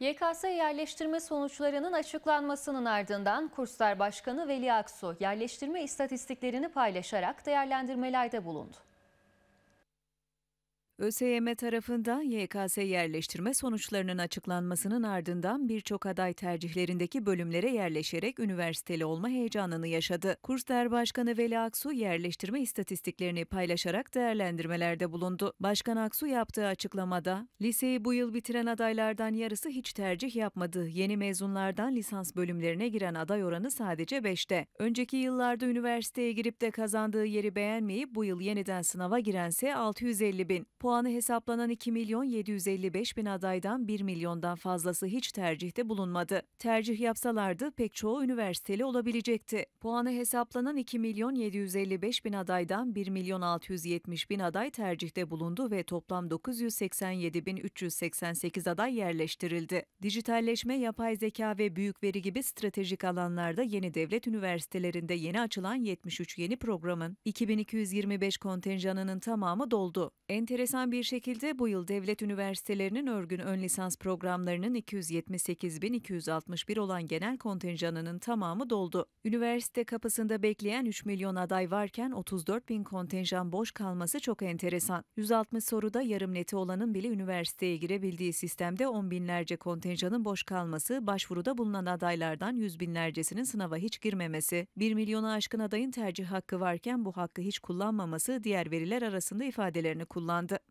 YKS yerleştirme sonuçlarının açıklanmasının ardından Kurslar Başkanı Veli Aksu yerleştirme istatistiklerini paylaşarak değerlendirmelerde bulundu. ÖSYM tarafından YKS yerleştirme sonuçlarının açıklanmasının ardından birçok aday tercihlerindeki bölümlere yerleşerek üniversiteli olma heyecanını yaşadı. Kursder Başkanı Veli Aksu yerleştirme istatistiklerini paylaşarak değerlendirmelerde bulundu. Başkan Aksu yaptığı açıklamada, liseyi bu yıl bitiren adaylardan yarısı hiç tercih yapmadı. Yeni mezunlardan lisans bölümlerine giren aday oranı sadece 5'te. Önceki yıllarda üniversiteye girip de kazandığı yeri beğenmeyip bu yıl yeniden sınava girense 650 bin puanı hesaplanan 2 milyon 755 bin adaydan 1 milyondan fazlası hiç tercihte bulunmadı. Tercih yapsalardı pek çoğu üniversiteli olabilecekti. Puanı hesaplanan 2 milyon 755 bin adaydan 1 milyon 670 bin aday tercihte bulundu ve toplam 987 bin 388 aday yerleştirildi. Dijitalleşme, yapay zeka ve büyük veri gibi stratejik alanlarda yeni devlet üniversitelerinde yeni açılan 73 yeni programın 2225 kontenjanının tamamı doldu. Enteresan enteresan bir şekilde bu yıl devlet üniversitelerinin örgün ön lisans programlarının 278.261 olan genel kontenjanının tamamı doldu. Üniversite kapısında bekleyen 3 milyon aday varken 34 bin kontenjan boş kalması çok enteresan. 160 soruda yarım neti olanın bile üniversiteye girebildiği sistemde 10 binlerce kontenjanın boş kalması, başvuruda bulunan adaylardan yüz binlercesinin sınava hiç girmemesi, 1 milyona aşkın adayın tercih hakkı varken bu hakkı hiç kullanmaması diğer veriler arasında ifadelerini kullandı.